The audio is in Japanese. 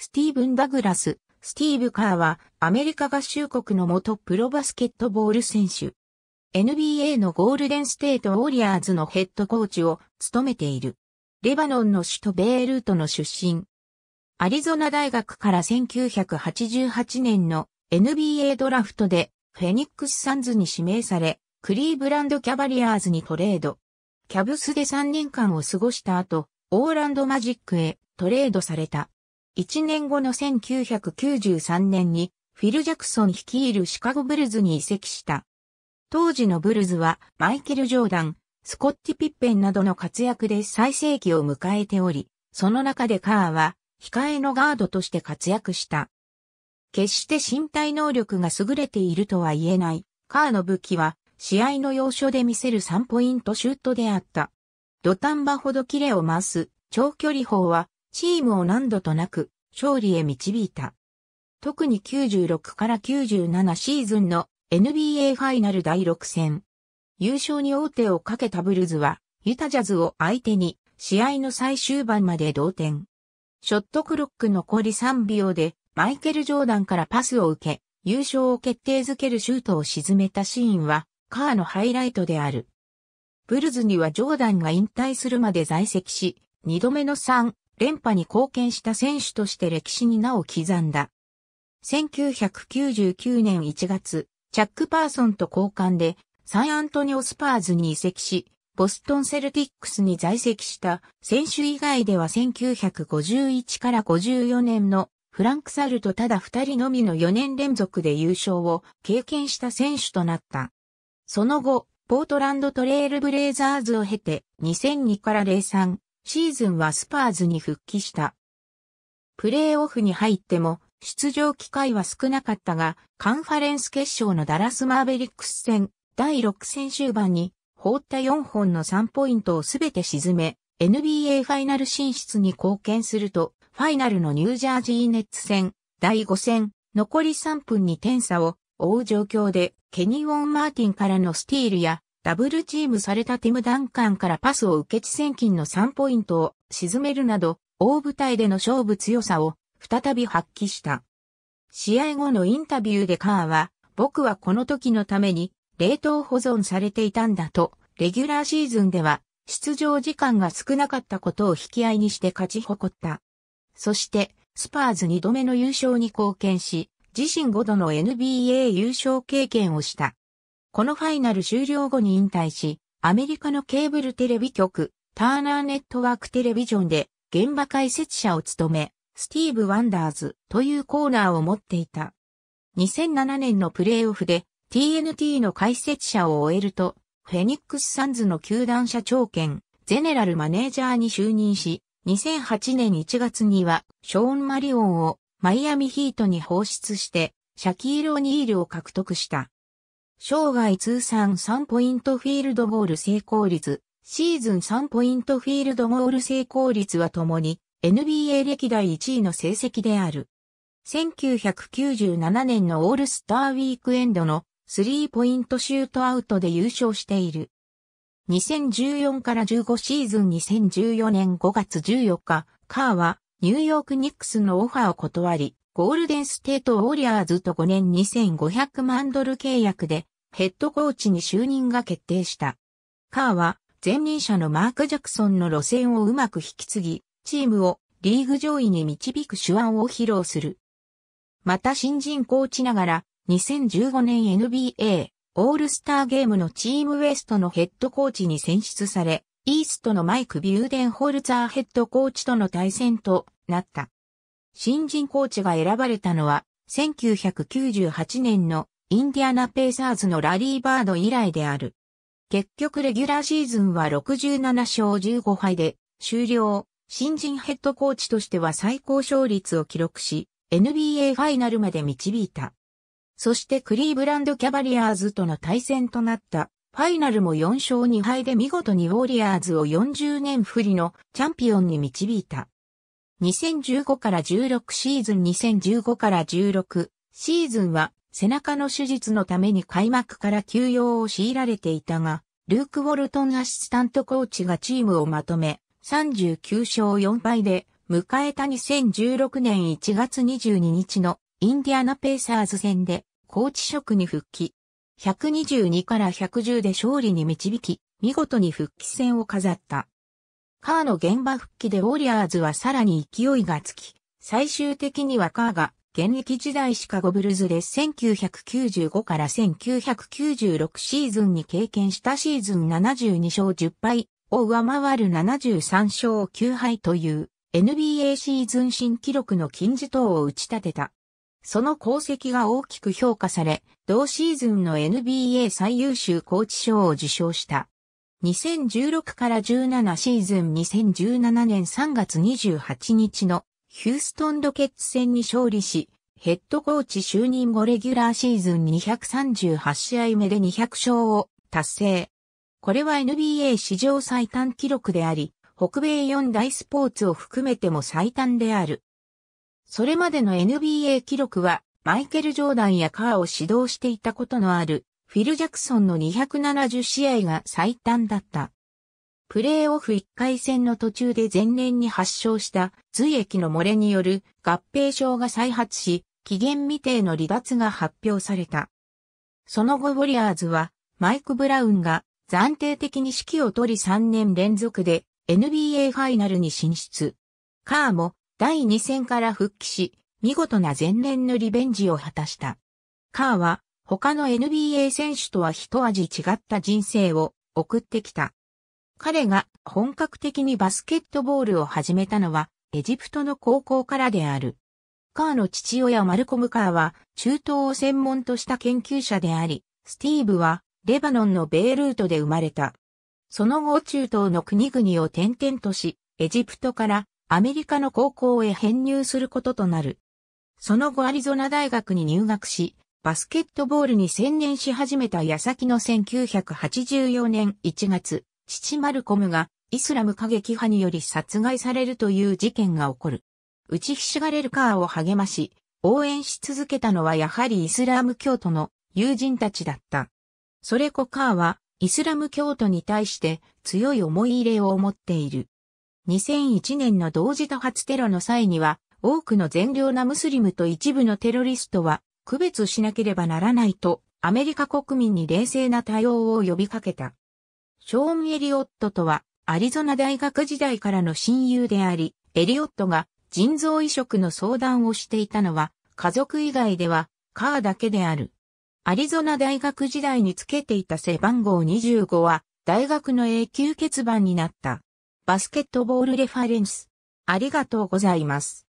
スティーブン・ダグラス、スティーブ・カーはアメリカ合衆国の元プロバスケットボール選手。NBA のゴールデンステート・ウォリアーズのヘッドコーチを務めている。レバノンの首都ベイルートの出身。アリゾナ大学から1988年の NBA ドラフトでフェニックス・サンズに指名され、クリーブランド・キャバリアーズにトレード。キャブスで3年間を過ごした後、オーランド・マジックへトレードされた。1年後の1993年にフィル・ジャクソン率いるシカゴブルズに移籍した。当時のブルズはマイケル・ジョーダン、スコッティ・ピッペンなどの活躍で最盛期を迎えており、その中でカーは控えのガードとして活躍した。決して身体能力が優れているとは言えない、カーの武器は試合の要所で見せる3ポイントシュートであった。土壇場ほどキレを増す長距離砲はチームを何度となく勝利へ導いた。特に96から97シーズンの NBA ファイナル第6戦。優勝に王手をかけたブルズは、ユタジャズを相手に試合の最終盤まで同点。ショットクロック残り3秒で、マイケル・ジョーダンからパスを受け、優勝を決定づけるシュートを沈めたシーンは、カーのハイライトである。ブルズにはジョーダンが引退するまで在籍し、2度目の3連覇に貢献した選手として歴史に名を刻んだ。1999年1月、チャック・パーソンと交換でサンアントニオ・スパーズに移籍し、ボストン・セルティックスに在籍した選手以外では1951から54年のフランク・サルとただ2人のみの4年連続で優勝を経験した選手となった。その後、ポートランドトレールブレイザーズを経て2002から03、シーズンはスパーズに復帰した。プレーオフに入っても出場機会は少なかったが、カンファレンス決勝のダラスマーベリックス戦第6戦終盤に放った4本の3ポイントをすべて沈め、NBA ファイナル進出に貢献すると、ファイナルのニュージャージーネッツ戦第5戦残り3分に点差を追う状況で、ケニー・ウォン・マーティンからのスティールやダブルチームされたティム・ダンカンからパスを受け地千金の3ポイントを沈めるなど、大舞台での勝負強さを再び発揮した。試合後のインタビューでカーは、僕はこの時のために冷凍保存されていたんだと、レギュラーシーズンでは出場時間が少なかったことを引き合いにして勝ち誇った。そして、スパーズ2度目の優勝に貢献し、自身5度の NBA 優勝経験をした。このファイナル終了後に引退し、アメリカのケーブルテレビ局、ターナーネットワークテレビジョンで現場解説者を務め、スティーブ・ワンダーズというコーナーを持っていた。2007年のプレーオフで TNT の解説者を終えると、フェニックス・サンズの球団社長兼ゼネラルマネージャーに就任し、2008年1月にはショーン・マリオンをマイアミヒートに放出して、シャキール・オニールを獲得した。生涯通算3ポイントフィールドゴール成功率、シーズン3ポイントフィールドゴール成功率は共に NBA 歴代1位の成績である。1997年のオールスターウィークエンドのスリーポイントシュートアウトで優勝している。2014から15シーズン2014年5月14日、カーはニューヨークニックスのオファーを断り、ゴールデンステートウォリアーズと5年2500万ドル契約でヘッドコーチに就任が決定した。カーは前任者のマーク・ジャクソンの路線をうまく引き継ぎ、チームをリーグ上位に導く手腕を披露する。また新人コーチながら2015年 NBA オールスターゲームのチームウエストのヘッドコーチに選出され、イーストのマイク・ビューデンホルツァーヘッドコーチとの対戦となった。新人コーチが選ばれたのは、1998年のインディアナ・ペーサーズのラリー・バード以来である。結局レギュラーシーズンは67勝15敗で終了。新人ヘッドコーチとしては最高勝率を記録し、NBA ファイナルまで導いた。そしてクリーブランドキャバリアーズとの対戦となったファイナルも4勝2敗で見事にウォリアーズを40年振りのチャンピオンに導いた。2015から16シーズン2015から16シーズンは背中の手術のために開幕から休養を強いられていたが、ルーク・ウォルトンアシスタントコーチがチームをまとめ、39勝4敗で迎えた2016年1月22日のインディアナ・ペイサーズ戦でコーチ職に復帰。122から110で勝利に導き、見事に復帰戦を飾った。カーの現場復帰でウォリアーズはさらに勢いがつき、最終的にはカーが現役時代シカゴブルズで1995から1996シーズンに経験したシーズン72勝10敗を上回る73勝9敗という NBA シーズン新記録の金字塔を打ち立てた。その功績が大きく評価され、同シーズンの NBA 最優秀コーチ賞を受賞した。2016から17シーズン2017年3月28日のヒューストンロケッツ戦に勝利し、ヘッドコーチ就任後レギュラーシーズン238試合目で200勝を達成。これは NBA 史上最短記録であり、北米4大スポーツを含めても最短である。それまでの NBA 記録は、マイケル・ジョーダンやカーを指導していたことのある、フィル・ジャクソンの270試合が最短だった。プレーオフ1回戦の途中で前年に発症した髄液の漏れによる合併症が再発し、期限未定の離脱が発表された。その後ウォリアーズは、マイク・ブラウンが暫定的に指揮を取り3年連続で NBA ファイナルに進出。カーも第2戦から復帰し、見事な前年のリベンジを果たした。カーは他の NBA 選手とは一味違った人生を送ってきた。彼が本格的にバスケットボールを始めたのはエジプトの高校からである。カーの父親マルコム・カーは中東を専門とした研究者であり、スティーブはレバノンのベイルートで生まれた。その後中東の国々を転々とし、エジプトからアメリカの高校へ編入することとなる。その後アリゾナ大学に入学し、バスケットボールに専念し始めた矢先の1984年1月、父マルコムがイスラム過激派により殺害されるという事件が起こる。打ちひしがれるカーを励まし、応援し続けたのはやはりイスラム教徒の友人たちだった。それこカーはイスラム教徒に対して強い思い入れを持っている。2001年の同時多発テロの際には、多くの善良なムスリムと一部のテロリストは、区別しなければならないと、アメリカ国民に冷静な対応を呼びかけた。ショーン・エリオットとは、アリゾナ大学時代からの親友であり、エリオットが腎臓移植の相談をしていたのは、家族以外では、カーだけである。アリゾナ大学時代につけていた背番号25は、大学の永久欠番になった。バスケットボールレファレンス。ありがとうございます。